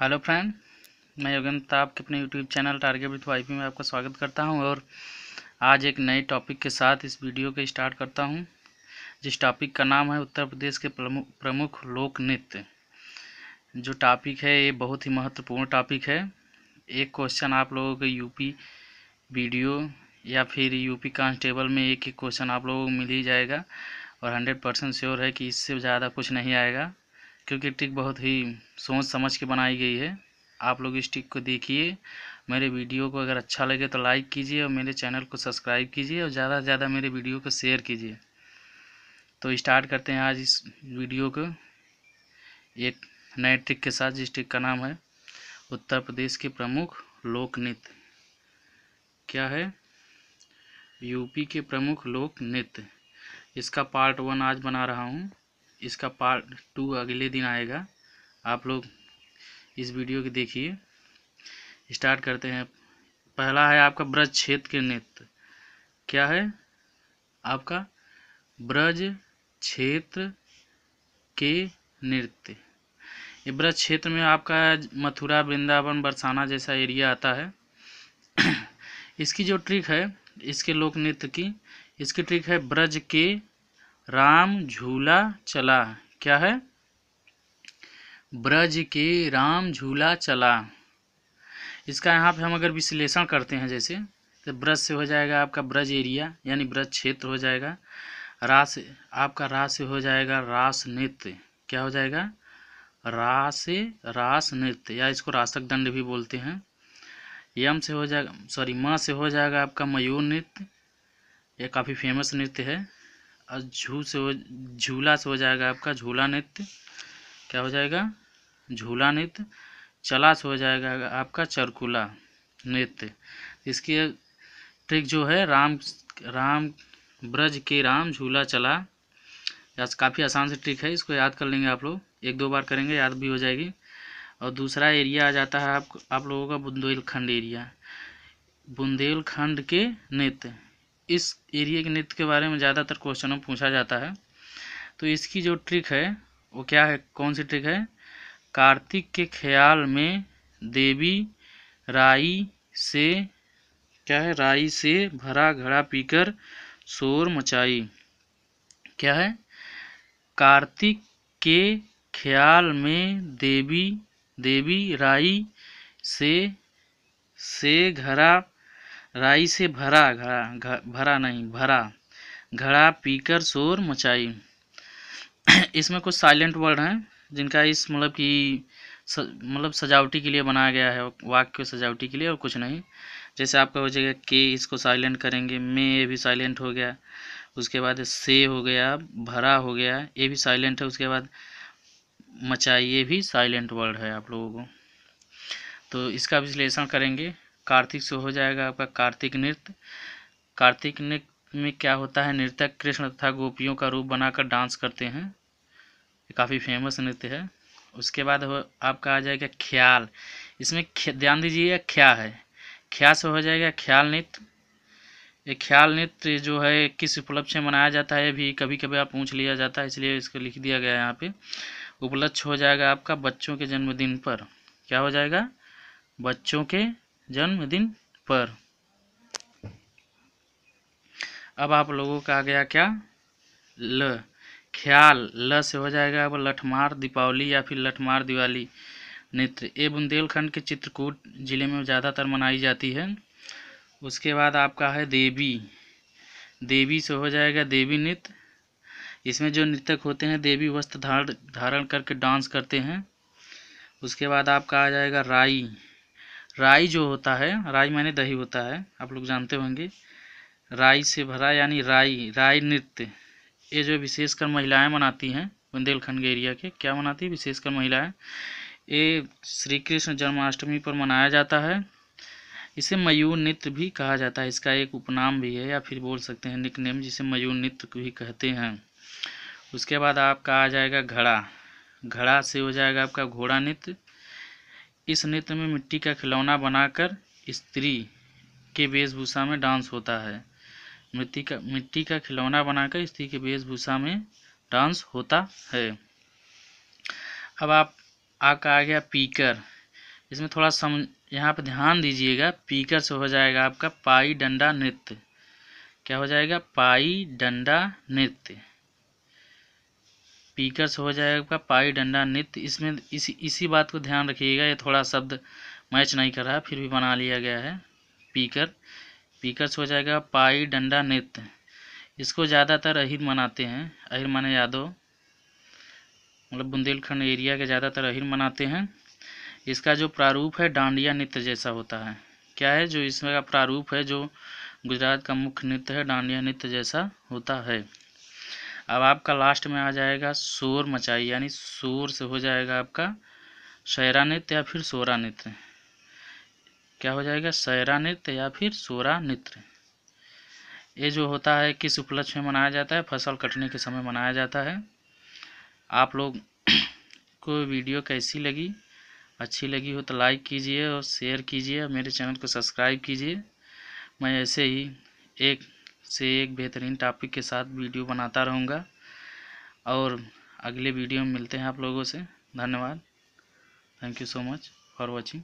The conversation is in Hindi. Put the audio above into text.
हेलो फ्रेंड मैं योगेंद्र ताप के अपने YouTube channel target with Y में आपका स्वागत करता हूं और आज एक नए टॉपिक के साथ इस वीडियो को स्टार्ट करता हूं जिस टॉपिक का नाम है उत्तर प्रदेश के प्रमुख लोक नृत्य जो टॉपिक है ये बहुत ही महत्वपूर्ण टॉपिक है एक क्वेश्चन आप लोगों के यूपी वीडियो या फिर यूपी कांस्टेबल में एक ही क्वेश्चन आप लोगों को मिल ही जाएगा और हंड्रेड परसेंट श्योर है कि इससे ज़्यादा कुछ नहीं आएगा क्योंकि ट्रिक बहुत ही सोच समझ के बनाई गई है आप लोग इस ट्रिक को देखिए मेरे वीडियो को अगर अच्छा लगे तो लाइक कीजिए और मेरे चैनल को सब्सक्राइब कीजिए और ज़्यादा से ज़्यादा मेरे वीडियो को शेयर कीजिए तो स्टार्ट करते हैं आज इस वीडियो को एक नए ट्रिक के साथ जिस ट्रिक का नाम है उत्तर प्रदेश के प्रमुख लोक नृत्य क्या है यूपी के प्रमुख लोक नृत्य इसका पार्ट वन आज बना रहा हूँ इसका पार्ट टू अगले दिन आएगा आप लोग इस वीडियो को देखिए स्टार्ट करते हैं पहला है आपका ब्रज क्षेत्र के नृत्य क्या है आपका ब्रज क्षेत्र के नृत्य ये ब्रज क्षेत्र में आपका मथुरा वृंदावन बरसाना जैसा एरिया आता है इसकी जो ट्रिक है इसके लोक नृत्य की इसकी ट्रिक है ब्रज के राम झूला चला क्या है ब्रज के राम झूला चला इसका यहाँ पे हम अगर विश्लेषण करते हैं जैसे तो ब्रज से हो जाएगा आपका ब्रज एरिया यानी ब्रज क्षेत्र हो जाएगा रास आपका रास हो जाएगा रास नृत्य क्या हो जाएगा रास रास नृत्य या इसको रासक दंड भी बोलते हैं यम से हो जाएगा सॉरी माँ से हो जाएगा आपका मयूर नृत्य यह काफ़ी फेमस नृत्य है और झू से हो झूला से हो जाएगा आपका झूला नृत्य क्या हो जाएगा झूला नृत्य चला से हो जाएगा आपका चरकुला नृत्य इसकी ट्रिक जो है राम राम ब्रज के राम झूला चला या काफ़ी आसान से ट्रिक है इसको याद कर लेंगे आप लोग एक दो बार करेंगे याद भी हो जाएगी और दूसरा एरिया आ जाता है आप आप लोगों का बुंदेलखंड एरिया बुंदेलखंड के नृत्य इस एरिया के नृत्य के बारे में ज़्यादातर क्वेश्चनों में पूछा जाता है तो इसकी जो ट्रिक है वो क्या है कौन सी ट्रिक है कार्तिक के ख्याल में देवी राई से क्या है राई से भरा घड़ा पीकर शोर मचाई क्या है कार्तिक के ख्याल में देवी देवी राई से से घड़ा राई से भरा घड़ा घ भरा नहीं भरा घड़ा पीकर शोर मचाई इसमें कुछ साइलेंट वर्ड हैं जिनका इस मतलब कि मतलब सजावटी के लिए बनाया गया है वाक्य सजावटी के लिए और कुछ नहीं जैसे आपका हो जाएगा के इसको साइलेंट करेंगे मे ये भी साइलेंट हो गया उसके बाद से हो गया भरा हो गया ये भी साइलेंट है उसके बाद मचाई ये भी साइलेंट वर्ड है आप लोगों को तो इसका विश्लेषण करेंगे कार्तिक से हो जाएगा आपका कार्तिक नृत्य कार्तिक नृत्य में क्या होता है नृत्य कृष्ण तथा गोपियों का रूप बनाकर डांस करते हैं काफ़ी फेमस नृत्य है उसके बाद हो आपका आ जाएगा ख्याल इसमें ध्यान दीजिए क्या है ख्या से हो जाएगा ख्याल नृत्य ये ख्याल नृत्य जो है किस उपलक्ष्य में मनाया जाता है भी कभी कभी आप पूछ लिया जाता है इसलिए इसको लिख दिया गया है यहाँ पे उपलक्ष्य हो जाएगा आपका बच्चों के जन्मदिन पर क्या हो जाएगा बच्चों के जन्मदिन पर अब आप लोगों का आ गया क्या ल ख्याल ल से हो जाएगा अब लठमार दीपावली या फिर लठमार दिवाली नृत्य ये बुंदेलखंड के चित्रकूट जिले में ज़्यादातर मनाई जाती है उसके बाद आपका है देवी देवी से हो जाएगा देवी नृत्य इसमें जो नृतक होते हैं देवी वस्त्र धारण धारण करके डांस करते हैं उसके बाद आपका आ जाएगा राई राई जो होता है राई माने दही होता है आप लोग जानते होंगे राई से भरा यानी राई राई नृत्य ये जो विशेषकर महिलाएं मनाती हैं बुंदेलखंड के एरिया के क्या मनाती है विशेषकर महिलाएं ये श्री कृष्ण जन्माष्टमी पर मनाया जाता है इसे मयूर नृत्य भी कहा जाता है इसका एक उपनाम भी है या फिर बोल सकते हैं निक नेम जिसे मयूर नृत्य भी कहते हैं उसके बाद आपका आ जाएगा घड़ा घड़ा से हो जाएगा आपका घोड़ा नृत्य इस नृत्य में मिट्टी का खिलौना बनाकर स्त्री के वेशभूषा में डांस होता है मिट्टी का मिट्टी का खिलौना बनाकर स्त्री के वेशभूषा में डांस होता है अब आप आका आ गया पीकर इसमें थोड़ा सम यहाँ पर ध्यान दीजिएगा पीकर से हो जाएगा आपका पाई डंडा नृत्य क्या हो जाएगा पाई डंडा नृत्य स्पीकर हो जाएगा पाई डंडा नृत्य इसमें इसी इसी बात को ध्यान रखिएगा ये थोड़ा शब्द मैच नहीं कर रहा फिर भी बना लिया गया है पीकर पीकर्स हो जाएगा पाई डंडा नृत्य इसको ज़्यादातर अहिर मनाते हैं अहिर माने यादव मतलब बुंदेलखंड एरिया के ज़्यादातर अहिर मनाते हैं इसका जो प्रारूप है डांडिया नृत्य जैसा होता है क्या है जो इसमें का प्रारूप है जो गुजरात का मुख्य नृत्य है डांडिया नृत्य जैसा होता है अब आपका लास्ट में आ जाएगा शोर मचाई यानी शोर से हो जाएगा आपका शयरा नृत्य या फिर सोरा नृत्य क्या हो जाएगा शयरा नृत्य या फिर सोरा नृत्य ये जो होता है किस उपलक्ष्य में मनाया जाता है फसल कटने के समय मनाया जाता है आप लोग को वीडियो कैसी लगी अच्छी लगी हो तो लाइक कीजिए और शेयर कीजिए और मेरे चैनल को सब्सक्राइब कीजिए मैं ऐसे ही एक से एक बेहतरीन टॉपिक के साथ वीडियो बनाता रहूँगा और अगले वीडियो में मिलते हैं आप लोगों से धन्यवाद thank you so much for watching